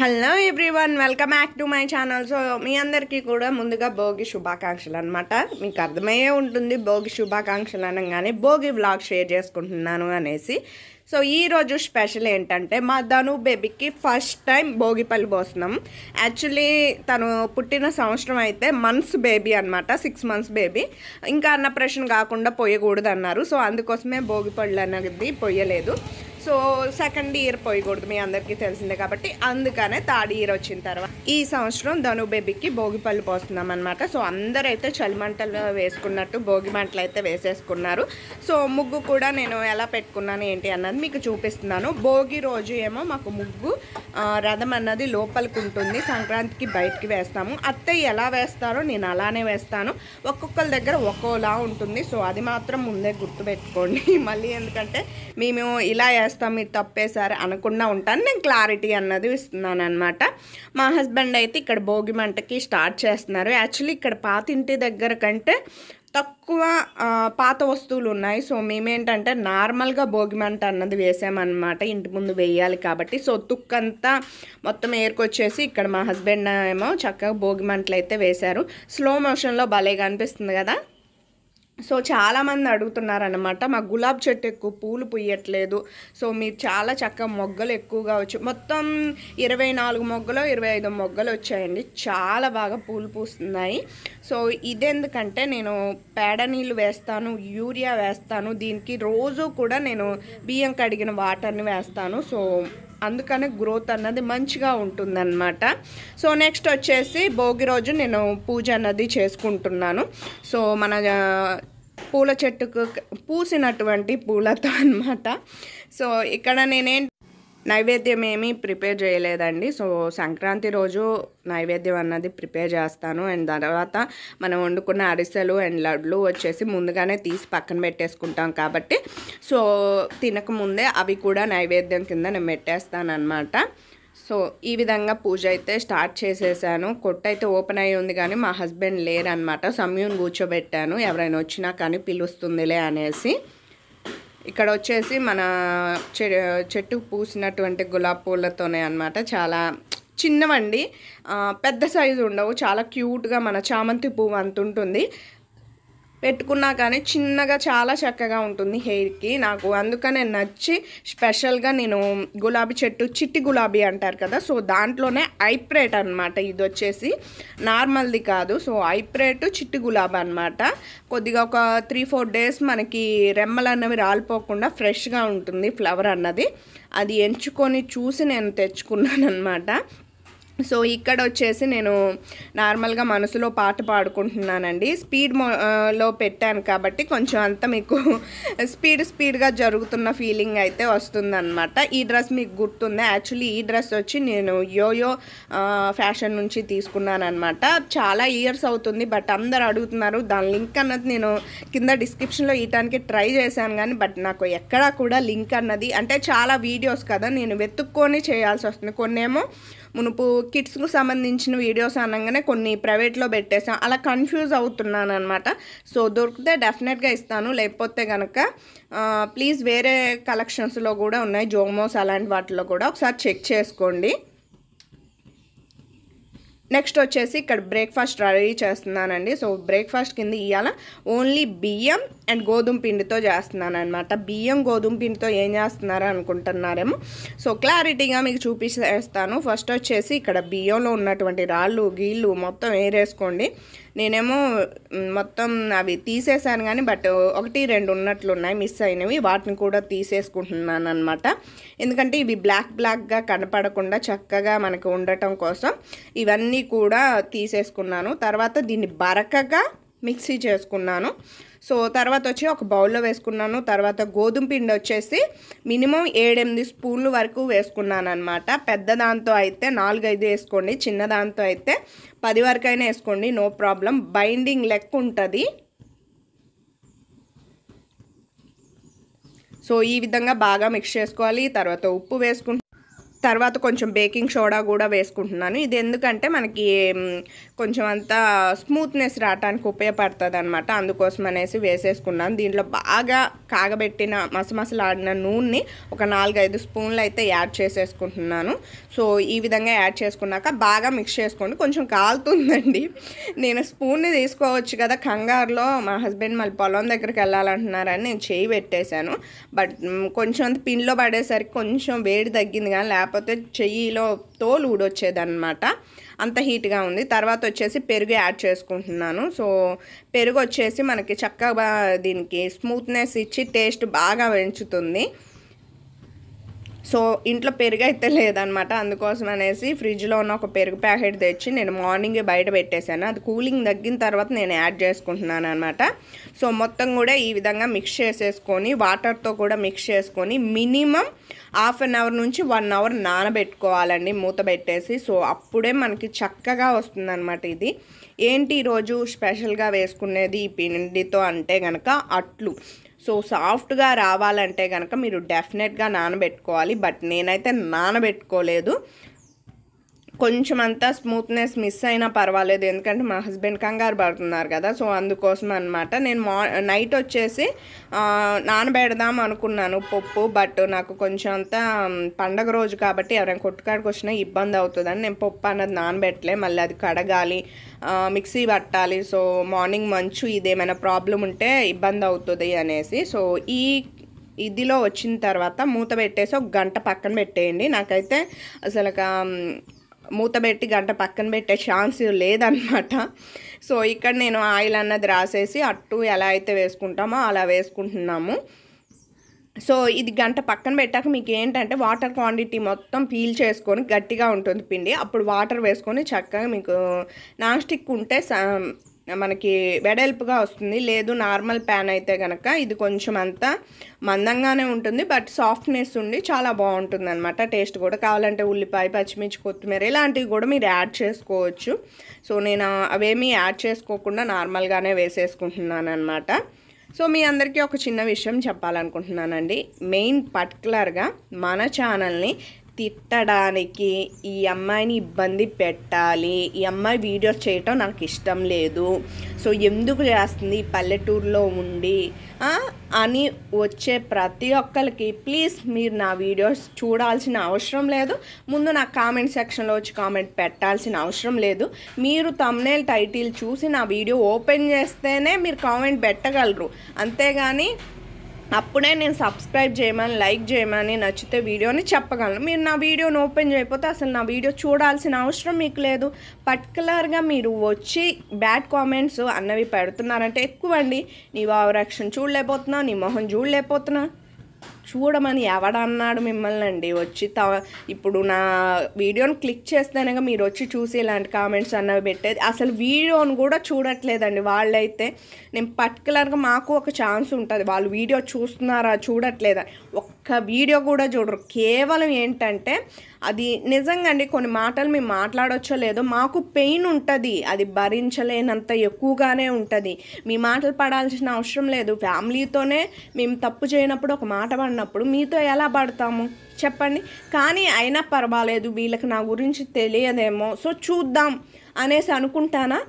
Hello everyone welcome back to my channel so మీ అందరికీ కూడా ముందుగా భోగి శుభాకాంక్షలు అనమాట మీకు అర్థమయ్యే ఉంటుంది భోగి శుభాకాంక్షలు అనగానే భోగి వ్లాగ్ షేర్ చేసుకుంటున్నాను అనేసి సో ఈరోజు స్పెషల్ ఏంటంటే మా ధను బేబీకి ఫస్ట్ టైం భోగిపల్లి పోస్తున్నాం యాక్చువల్లీ తను పుట్టిన సంవత్సరం అయితే మంత్స్ బేబీ అనమాట సిక్స్ మంత్స్ బేబీ ఇంకా ప్రశ్న కాకుండా పోయకూడదు అన్నారు సో అందుకోసమే భోగిపళ్ళు అనేది పోయలేదు సో సెకండ్ ఇయర్ పోయకూడదు మీ అందరికీ తెలిసిందే కాబట్టి అందుకనే థర్డ్ ఇయర్ వచ్చిన తర్వాత ఈ సంవత్సరం ధను బేబీకి భోగిపళ్ళు పోస్తున్నాం అనమాట సో అందరూ అయితే చలిమంటలు వేసుకున్నట్టు భోగి మంటలు అయితే వేసేసుకున్నారు సో ముగ్గు కూడా నేను ఎలా పెట్టుకున్నాను ఏంటి అన్నది మీకు చూపిస్తున్నాను భోగి రోజు ఏమో మాకు ముగ్గు రథం అన్నది లోపలికి ఉంటుంది సంక్రాంతికి బయటికి వేస్తాము అత్తయ్య ఎలా వేస్తారో నేను అలానే వేస్తాను ఒక్కొక్కరి దగ్గర ఒక్కోలా ఉంటుంది సో అది మాత్రం ముందే గుర్తుపెట్టుకోండి మళ్ళీ ఎందుకంటే మేము ఇలా చేస్తాం మీరు తప్పేశారు అనకుండా ఉంటాను నేను క్లారిటీ అన్నది ఇస్తున్నాను అనమాట మా హస్బెండ్ అయితే ఇక్కడ భోగి మంటకి స్టార్ట్ చేస్తున్నారు యాక్చువల్లీ ఇక్కడ పాతింటి దగ్గర కంటే తక్కువ పాత వస్తువులు ఉన్నాయి సో మేమేంటంటే నార్మల్గా భోగిమంట అన్నది వేసామన్నమాట ఇంటి ముందు వేయాలి కాబట్టి సో తుక్కంతా మొత్తం ఏరుకొచ్చేసి ఇక్కడ మా హస్బెండ్ ఏమో చక్కగా భోగిమంటలు అయితే వేశారు స్లో మోషన్లో భలేగా అనిపిస్తుంది కదా సో చాలామంది అడుగుతున్నారనమాట మా గులాబ్ చెట్టు ఎక్కువ పూలు పుయ్యట్లేదు సో మీరు చాలా చక్కగా మొగ్గలు ఎక్కువగా వచ్చి మొత్తం ఇరవై నాలుగు మొగ్గలు ఇరవై ఐదు మొగ్గలు వచ్చాయండి చాలా బాగా పూలు పూస్తున్నాయి సో ఇదెందుకంటే నేను పేడ నీళ్ళు వేస్తాను యూరియా వేస్తాను దీనికి రోజు కూడా నేను బియ్యం కడిగిన వాటర్ని వేస్తాను సో అందుకనే గ్రోత్ అన్నది మంచిగా ఉంటుందన్నమాట సో నెక్స్ట్ వచ్చేసి భోగి రోజు నేను పూజ అన్నది చేసుకుంటున్నాను సో మన పూల చెట్టుకు పూసినటువంటి పూలతో అనమాట సో ఇక్కడ నేనేం నైవేద్యం ఏమీ ప్రిపేర్ చేయలేదండి సో సంక్రాంతి రోజు నైవేద్యం అన్నది ప్రిపేర్ చేస్తాను అండ్ తర్వాత మనం వండుకున్న అరిసెలు అండ్ లడ్లు వచ్చేసి ముందుగానే తీసి పక్కన పెట్టేసుకుంటాం కాబట్టి సో తినకముందే అవి కూడా నైవేద్యం కింద నేను పెట్టేస్తాను అనమాట సో ఈ విధంగా పూజ అయితే స్టార్ట్ చేసేసాను కొట్టు అయితే ఓపెన్ అయ్యి ఉంది కానీ మా హస్బెండ్ లేరనమాట సమయం కూర్చోబెట్టాను ఎవరైనా వచ్చినా కానీ పిలుస్తుందిలే అనేసి ఇక్కడ వచ్చేసి మన చెట్టు పూసినటువంటి గులాబ్ పూలతోనే అనమాట చాలా చిన్నవండి పెద్ద సైజు ఉండవు చాలా క్యూట్గా మన చామంతి పువ్వు అంత ఉంటుంది పెట్టుకున్నా కానీ చిన్నగా చాలా చక్కగా ఉంటుంది హెయిర్కి నాకు అందుకనే నచ్చి స్పెషల్గా నేను గులాబీ చెట్టు చిట్టి గులాబీ అంటారు కదా సో దాంట్లోనే ఐప్రేట్ అనమాట ఇది వచ్చేసి నార్మల్ది కాదు సో ఐప్రేట్ చిట్టి గులాబీ అనమాట కొద్దిగా ఒక త్రీ ఫోర్ డేస్ మనకి రెమ్మలు అన్నవి రాలిపోకుండా ఫ్రెష్గా ఉంటుంది ఫ్లవర్ అన్నది అది ఎంచుకొని చూసి నేను తెచ్చుకున్నాను అనమాట సో ఇక్కడ వచ్చేసి నేను నార్మల్గా మనసులో పాట పాడుకుంటున్నానండి స్పీడ్ లో పెట్టాను కాబట్టి కొంచెం అంత మీకు స్పీడ్ స్పీడ్గా జరుగుతున్న ఫీలింగ్ అయితే వస్తుందన్నమాట ఈ డ్రెస్ మీకు గుర్తుందా యాక్చువల్లీ ఈ డ్రెస్ వచ్చి నేను యోయో ఫ్యాషన్ నుంచి తీసుకున్నాను అనమాట చాలా ఇయర్స్ అవుతుంది బట్ అందరు అడుగుతున్నారు దాని లింక్ అన్నది నేను కింద డిస్క్రిప్షన్లో ఇవ్వటానికి ట్రై చేశాను కానీ బట్ నాకు ఎక్కడా కూడా లింక్ అన్నది అంటే చాలా వీడియోస్ కదా నేను వెతుక్కొని చేయాల్సి వస్తుంది కొన్నేమో మునుపు కిడ్స్కు సంబంధించిన వీడియోస్ అనగానే కొన్ని ప్రైవేట్లో పెట్టేసాం అలా కన్ఫ్యూజ్ అవుతున్నాను అనమాట సో దొరికితే డెఫినెట్గా ఇస్తాను లేకపోతే కనుక ప్లీజ్ వేరే కలెక్షన్స్లో కూడా ఉన్నాయి జోమోస్ అలాంటి వాటిలో కూడా ఒకసారి చెక్ చేసుకోండి నెక్స్ట్ వచ్చేసి ఇక్కడ బ్రేక్ఫాస్ట్ రెడీ చేస్తున్నానండి సో బ్రేక్ఫాస్ట్ కింద ఇవాళ ఓన్లీ బియ్యం అండ్ గోధుమ పిండితో చేస్తున్నాను అనమాట బియ్యం గోధుమ పిండితో ఏం చేస్తున్నారు అనుకుంటున్నారేమో సో క్లారిటీగా మీకు చూపిస్తాను ఫస్ట్ వచ్చేసి ఇక్కడ బియ్యంలో ఉన్నటువంటి రాళ్ళు గీళ్ళు మొత్తం ఏరేసుకోండి నేనేమో మొత్తం అవి తీసేసాను కానీ బట్ ఒకటి రెండు ఉన్నట్లున్నాయి మిస్ అయినవి వాటిని కూడా తీసేసుకుంటున్నాను అనమాట ఎందుకంటే ఇవి బ్లాక్ బ్లాక్గా కనపడకుండా చక్కగా మనకు ఉండటం కోసం ఇవన్నీ కూడా తీసేసుకున్నాను తర్వాత దీన్ని బరకగా మిక్సీ చేసుకున్నాను సో తర్వాత వచ్చి ఒక బౌల్లో వేసుకున్నాను తర్వాత గోధుమ పిండి వచ్చేసి మినిమం ఏడెనిమిది స్పూన్లు వరకు వేసుకున్నాను అనమాట పెద్ద దాంతో అయితే నాలుగైదు వేసుకోండి చిన్న దాంతో అయితే పది వరకు అయినా వేసుకోండి నో ప్రాబ్లం బైండింగ్ లెక్క ఉంటుంది సో ఈ విధంగా బాగా మిక్స్ చేసుకోవాలి తర్వాత ఉప్పు వేసుకుంటు తర్వాత కొంచెం బేకింగ్ సోడా కూడా వేసుకుంటున్నాను ఇది ఎందుకంటే మనకి కొంచెం అంతా స్మూత్నెస్ రావడానికి ఉపయోగపడుతుంది అనమాట అందుకోసం అనేసి వేసేసుకున్నాను దీంట్లో బాగా కాగబెట్టిన మసమసలాడిన నూనెని ఒక నాలుగైదు స్పూన్లు అయితే యాడ్ చేసేసుకుంటున్నాను సో ఈ విధంగా యాడ్ చేసుకున్నాక బాగా మిక్స్ చేసుకోండి కొంచెం కాలుతుందండి నేను స్పూన్ని తీసుకోవచ్చు కదా కంగారులో మా హస్బెండ్ మళ్ళీ పొలం దగ్గరికి వెళ్ళాలంటున్నారని నేను చేయి పెట్టేశాను బట్ కొంచెం అంత పిన్లో పడేసరికి కొంచెం వేడి తగ్గింది కానీ లేకపోతే చెయ్యిలో తోలు ఊడొచ్చేదన్నమాట అంత హీట్గా ఉంది తర్వాత వచ్చేసి పెరుగు యాడ్ చేసుకుంటున్నాను సో పెరుగు వచ్చేసి మనకి చక్కగా దీనికి స్మూత్నెస్ ఇచ్చి టేస్ట్ బాగా పెంచుతుంది సో ఇంట్లో పెరుగు అయితే లేదనమాట అందుకోసం అనేసి ఫ్రిడ్జ్లో ఉన్న ఒక పెరుగు ప్యాకెట్ తెచ్చి నేను మార్నింగ్ బయట పెట్టేశాను అది కూలింగ్ తగ్గిన తర్వాత నేను యాడ్ చేసుకుంటున్నాను అనమాట సో మొత్తం కూడా ఈ విధంగా మిక్స్ చేసేసుకొని వాటర్తో కూడా మిక్స్ చేసుకొని మినిమం హాఫ్ అన్ అవర్ నుంచి వన్ అవర్ నానబెట్టుకోవాలండి మూత పెట్టేసి సో అప్పుడే మనకి చక్కగా వస్తుందన్నమాట ఇది ఏంటి ఈరోజు స్పెషల్గా వేసుకునేది ఈ పిండితో అంటే కనుక అట్లు సో సాఫ్ట్గా రావాలంటే కనుక మీరు డెఫినెట్గా నానబెట్టుకోవాలి బట్ నేనైతే నానబెట్టుకోలేదు కొంచెం అంతా స్మూత్నెస్ మిస్ అయినా పర్వాలేదు ఎందుకంటే మా హస్బెండ్ కంగారు పడుతున్నారు కదా సో అందుకోసం అనమాట నేను మా నైట్ వచ్చేసి నానబెడదాం అనుకున్నాను పప్పు బట్ నాకు కొంచెం అంతా పండగ రోజు కాబట్టి ఎవరైనా కొట్టుకాడికి వచ్చినా ఇబ్బంది అవుతుందని నేను పప్పు అన్నది నానబెట్టలే మళ్ళీ అది కడగాలి మిక్సీ పట్టాలి సో మార్నింగ్ మంచు ఇదేమైనా ప్రాబ్లం ఉంటే ఇబ్బంది అవుతుంది అనేసి సో ఈ ఇదిలో వచ్చిన తర్వాత మూత పెట్టేసి ఒక గంట పక్కన పెట్టేయండి నాకైతే అసలు మూత పెట్టి గంట పక్కన పెట్టే ఛాన్స్ లేదనమాట సో ఇక్కడ నేను ఆయిల్ అన్నది రాసేసి అట్టు ఎలా అయితే వేసుకుంటామో అలా వేసుకుంటున్నాము సో ఇది గంట పక్కన పెట్టాక మీకు ఏంటంటే వాటర్ క్వాంటిటీ మొత్తం పీల్ చేసుకొని గట్టిగా ఉంటుంది పిండి అప్పుడు వాటర్ వేసుకొని చక్కగా మీకు నాన్ ఉంటే మనకి వెడల్పుగా వస్తుంది లేదు నార్మల్ ప్యాన్ అయితే కనుక ఇది కొంచెం అంతా మందంగానే ఉంటుంది బట్ సాఫ్ట్నెస్ ఉండి చాలా బాగుంటుంది అనమాట టేస్ట్ కూడా కావాలంటే ఉల్లిపాయ పచ్చిమిర్చి కొత్తిమీర ఇలాంటివి కూడా మీరు యాడ్ చేసుకోవచ్చు సో నేను అవేమీ యాడ్ చేసుకోకుండా నార్మల్గానే వేసేసుకుంటున్నాను అనమాట సో మీ అందరికీ ఒక చిన్న విషయం చెప్పాలనుకుంటున్నానండి మెయిన్ పర్టికులర్గా మన ఛానల్ని తిట్టడానికి ఈ అమ్మాయిని ఇబ్బంది పెట్టాలి ఈ అమ్మాయి వీడియోస్ చేయటం నాకు ఇష్టం లేదు సో ఎందుకు చేస్తుంది పల్లెటూరులో ఉండి అని వచ్చే ప్రతి ఒక్కరికి ప్లీజ్ మీరు నా వీడియోస్ చూడాల్సిన అవసరం లేదు ముందు నా కామెంట్ సెక్షన్లో వచ్చి కామెంట్ పెట్టాల్సిన అవసరం లేదు మీరు తమ్నేల్ టైటిల్ చూసి నా వీడియో ఓపెన్ చేస్తేనే మీరు కామెంట్ పెట్టగలరు అంతేగాని అప్పుడే నేను సబ్స్క్రైబ్ చేయమని లైక్ చేయమని నచ్చితే వీడియోని చెప్పగలను మీరు నా వీడియోని ఓపెన్ చేయకపోతే అసలు నా వీడియో చూడాల్సిన అవసరం మీకు లేదు పర్టికులర్గా మీరు వచ్చి బ్యాడ్ కామెంట్స్ అన్నవి పెడుతున్నారంటే ఎక్కువ అండి నీ వావరాక్షన్ చూడలేకపోతున్నా నీ మొహం చూడలేకపోతున్నా చూడమని ఎవడన్నాడు మిమ్మల్ని అండి వచ్చి త ఇప్పుడు నా వీడియోని క్లిక్ చేస్తేనే మీరు వచ్చి చూసి ఇలాంటి కామెంట్స్ అన్నవి పెట్టేది అసలు వీడియోని కూడా చూడట్లేదండి వాళ్ళైతే నేను పర్టికులర్గా మాకు ఒక ఛాన్స్ ఉంటుంది వాళ్ళు వీడియో చూస్తున్నారా చూడట్లేదా ఒక ఒక్క వీడియో కూడా చూడరు కేవలం ఏంటంటే అది నిజంగా అండి కొన్ని మాటలు మేము మాట్లాడొచ్చో లేదో మాకు పెయిన్ ఉంటుంది అది భరించలేనంత ఎక్కువగానే ఉంటుంది మీ మాటలు పడాల్సిన అవసరం లేదు ఫ్యామిలీతోనే మేము తప్పు చేయనప్పుడు ఒక మాట పడినప్పుడు మీతో ఎలా పడతాము చెప్పండి కానీ అయినా పర్వాలేదు వీళ్ళకి నా గురించి తెలియదేమో సో చూద్దాం అనేసి అనుకుంటానా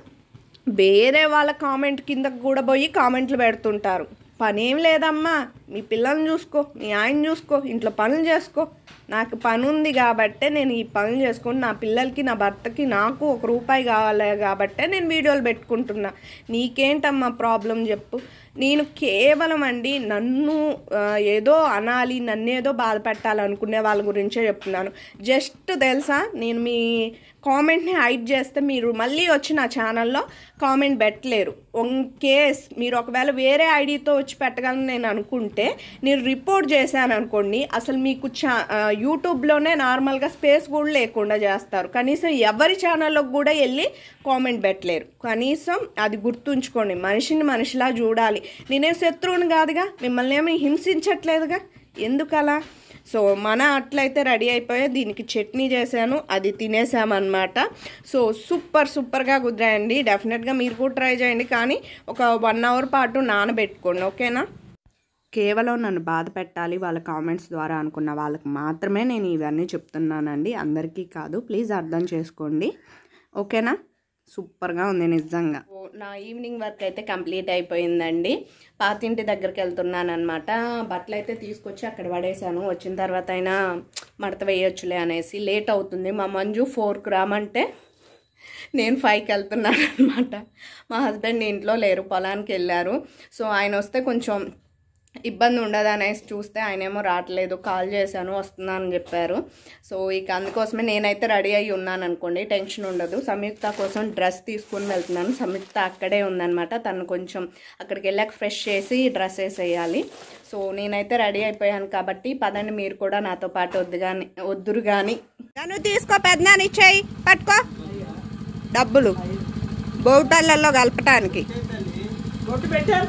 వేరే వాళ్ళ కామెంట్ కిందకు కూడా పోయి కామెంట్లు పెడుతుంటారు పనేం లేదమ్మా మీ పిల్లల్ని చూసుకో మీ ఆయన చూసుకో ఇంట్లో పనులు చేసుకో నాకు పని ఉంది కాబట్టే నేను ఈ పనులు చేసుకుని నా పిల్లలకి నా భర్తకి నాకు ఒక రూపాయి కావాలి కాబట్టే నేను వీడియోలు పెట్టుకుంటున్నా నీకేంటమ్మా ప్రాబ్లం చెప్పు నేను కేవలం అండి నన్ను ఏదో అనాలి నన్నేదో బాధపెట్టాలనుకునే వాళ్ళ గురించే చెప్తున్నాను జస్ట్ తెలుసా నేను మీ కామెంట్ని హైడ్ చేస్తే మీరు మళ్ళీ వచ్చి నా ఛానల్లో కామెంట్ పెట్టలేరు ఇన్ కేస్ మీరు ఒకవేళ వేరే ఐడితో వచ్చి పెట్టగలను నేను అనుకుంటే నేను రిపోర్ట్ చేశాను అనుకోండి అసలు మీకు ఛా యూట్యూబ్లోనే నార్మల్గా స్పేస్ కూడా లేకుండా చేస్తారు కనీసం ఎవరి ఛానల్లో కూడా వెళ్ళి కామెంట్ పెట్టలేరు కనీసం అది గుర్తుంచుకోండి మనిషిని మనిషిలా చూడాలి నేనేం శత్రువుని కాదుగా మిమ్మల్ని ఏమి హింసించట్లేదుగా ఎందుకలా సో మన అట్లయితే రెడీ అయిపోయా దీనికి చట్నీ చేశాను అది తినేసామన్నమాట సో సూపర్ సూపర్గా కుదిరాయండి డెఫినెట్గా మీరు కూడా ట్రై చేయండి కానీ ఒక వన్ అవర్ పాటు నానబెట్టుకోండి ఓకేనా కేవలం నన్ను బాధ పెట్టాలి వాళ్ళ కామెంట్స్ ద్వారా అనుకున్న వాళ్ళకి మాత్రమే నేను ఇవన్నీ చెప్తున్నానండి అందరికీ కాదు ప్లీజ్ అర్థం చేసుకోండి ఓకేనా సూపర్గా ఉంది నిజంగా నా ఈవినింగ్ వర్క్ అయితే కంప్లీట్ అయిపోయిందండి పాతింటి దగ్గరికి వెళ్తున్నాను అనమాట బట్టలు అయితే తీసుకొచ్చి అక్కడ పడేశాను వచ్చిన తర్వాత అయినా మడత వేయొచ్చులే అనేసి లేట్ అవుతుంది మా మంజు ఫోర్కి రామంటే నేను ఫైవ్కి వెళ్తున్నాను అనమాట మా హస్బెండ్ ఇంట్లో లేరు పొలానికి వెళ్ళారు సో ఆయన వస్తే కొంచెం ఇబ్బంది ఉండదు అనేసి చూస్తే ఆయన ఏమో రావట్లేదు కాల్ చేశాను వస్తున్నానని చెప్పారు సో ఇక అందుకోసమే నేనైతే రెడీ అయ్యి ఉన్నాను అనుకోండి టెన్షన్ ఉండదు సంయుక్త కోసం డ్రెస్ తీసుకుని వెళ్తున్నాను సంయుక్త అక్కడే ఉందనమాట తను కొంచెం అక్కడికి వెళ్ళాక ఫ్రెష్ చేసి డ్రెస్ వేసేయాలి సో నేనైతే రెడీ అయిపోయాను కాబట్టి పదండి మీరు కూడా నాతో పాటు వద్దు కానీ వద్దురు కానీ తను తీసుకో పెద్దనాన్ని ఇచ్చేయి పట్టుకో డబ్బులు బౌటలలో కలపటానికి పెట్టారు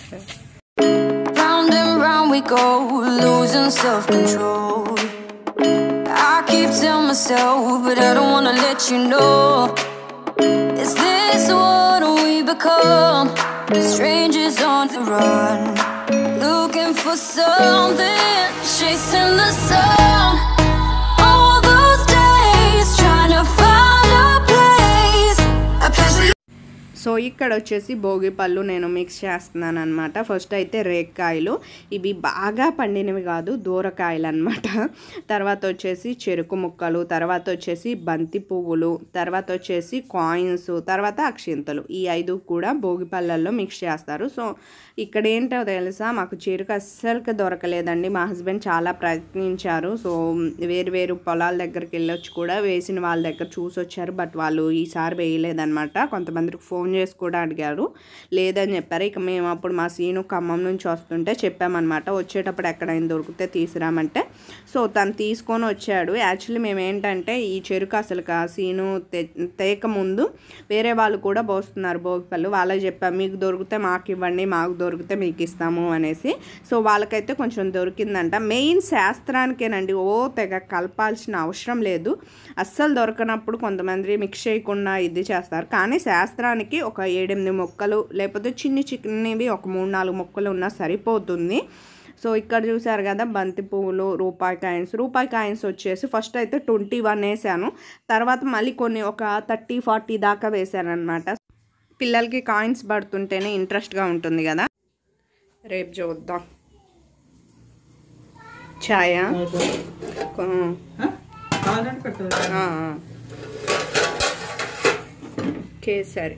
Round and round we go, losing self control. I keep telling myself, but I don't wanna let you know. Is this what we become? Strangers on the run, looking for something, chasing the sun. So ఇక్కడ వచ్చేసి భోగి పళ్ళు నేను mix చేస్తున్నాను అనమాట first అయితే రేక్కాయలు ఇవి బాగా పండినవి కాదు దూరకాయలు అనమాట తర్వాత వచ్చేసి చెరుకు ముక్కలు తర్వాత వచ్చేసి బంతి పువ్వులు తర్వాత వచ్చేసి కాయిన్స్ తర్వాత అక్షింతలు ఈ ఐదు కూడా భోగి పళ్ళల్లో మిక్స్ చేస్తారు సో ఇక్కడ ఏంటో తెలుసా మాకు చెరుకు అస్సలు దొరకలేదండి మా హస్బెండ్ చాలా ప్రయత్నించారు సో వేరు వేరు పొలాల దగ్గరికి వెళ్ళొచ్చు కూడా వేసిన వాళ్ళ దగ్గర చూసి వచ్చారు బట్ వాళ్ళు ఈసారి వేయలేదనమాట కొంతమందికి ఫోన్ ఫోన్ చేసి కూడా అడిగారు లేదని చెప్పారు ఇక మేము అప్పుడు మా సీను ఖమ్మం నుంచి వస్తుంటే చెప్పామన్నమాట వచ్చేటప్పుడు ఎక్కడైనా దొరికితే తీసుకురామంటే సో తను తీసుకొని వచ్చాడు యాక్చువల్లీ మేము ఏంటంటే ఈ చెరుకు అసలు సీను తేక ముందు వేరే వాళ్ళు కూడా పోస్తున్నారు భోగిపళ్ళు వాళ్ళకి చెప్పాము మీకు దొరికితే మాకు ఇవ్వండి మాకు దొరికితే మీకు ఇస్తాము అనేసి సో వాళ్ళకైతే కొంచెం దొరికిందంట మెయిన్ శాస్త్రానికేనండి ఓ తెగ కలపాల్సిన అవసరం లేదు అస్సలు దొరకనప్పుడు కొంతమంది మిక్స్ చేయకుండా ఇది చేస్తారు కానీ శాస్త్రానికి ఒక ఏడెనిమిది మొక్కలు లేకపోతే చిన్న చిన్నవి ఒక మూడు నాలుగు మొక్కలు ఉన్నా సరిపోతుంది సో ఇక్కడ చూసారు కదా బంతి పువ్వులు రూపాయి కాయిన్స్ రూపాయి కాయిన్స్ వచ్చేసి ఫస్ట్ అయితే ట్వంటీ వన్ వేసాను తర్వాత మళ్ళీ కొన్ని ఒక థర్టీ ఫార్టీ దాకా వేసాను అనమాట పిల్లలకి కాయిన్స్ పడుతుంటేనే ఇంట్రెస్ట్గా ఉంటుంది కదా రేపు చూద్దాం ఛాయ కేసరి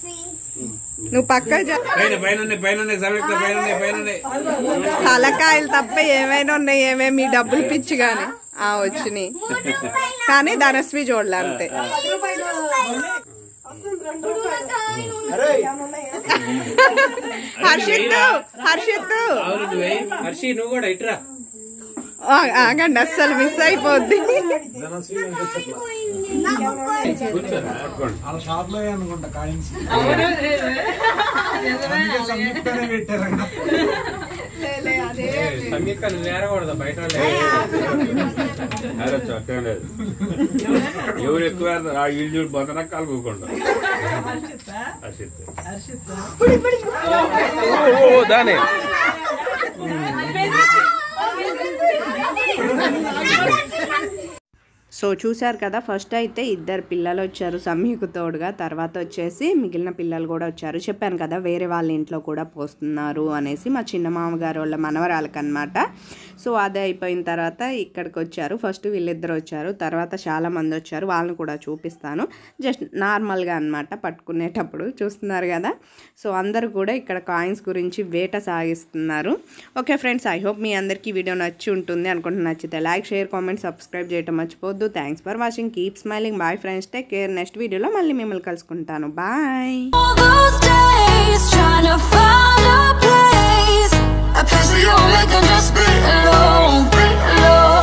నువ్వు పక్క తలకాయలు తప్ప ఏమైనా ఉన్నాయి ఏమేమి మీ డబ్బులు పిచ్చి గాని ఆ వచ్చినాయి కానీ ధనస్వి చూడలే అంతే హర్షిత్ హర్షిత్ హర్షి నువ్వు కూడా ఇట్రా ఆగండి అస్సలు మిస్ అయిపోద్ది వాళ్ళ షాప్ లో అనుకుంటా కాయిన్స్ సంగీత నేరకూడదు బయట ఎవరు ఎక్కువ ఆ ఇల్లు చూడు కూకుండా దానే సో చూశారు కదా ఫస్ట్ అయితే ఇద్దరు పిల్లలు వచ్చారు సమ్మికు తోడుగా తర్వాత వచ్చేసి మిగిలిన పిల్లలు కూడా వచ్చారు చెప్పాను కదా వేరే వాళ్ళ ఇంట్లో కూడా పోస్తున్నారు అనేసి మా చిన్న మామగారు వాళ్ళ మనవరాలకు అనమాట సో అదే అయిపోయిన తర్వాత ఇక్కడికి వచ్చారు ఫస్ట్ వీళ్ళిద్దరు వచ్చారు తర్వాత చాలామంది వచ్చారు వాళ్ళని కూడా చూపిస్తాను జస్ట్ నార్మల్గా అనమాట పట్టుకునేటప్పుడు చూస్తున్నారు కదా సో అందరూ కూడా ఇక్కడ కాయిన్స్ గురించి వేట సాగిస్తున్నారు ఓకే ఫ్రెండ్స్ ఐ హోప్ మీ అందరికీ వీడియో నచ్చి ఉంటుంది అనుకుంటున్నా నచ్చితే లైక్ షేర్ కామెంట్ సబ్స్క్రైబ్ చేయడం మర్చిపోద్దు thanks for watching keep smiling bye friends take care next వీడియోలో మళ్ళీ మిమ్మల్ని కలుసుకుంటాను bye I pray so you make them just be alone, be alone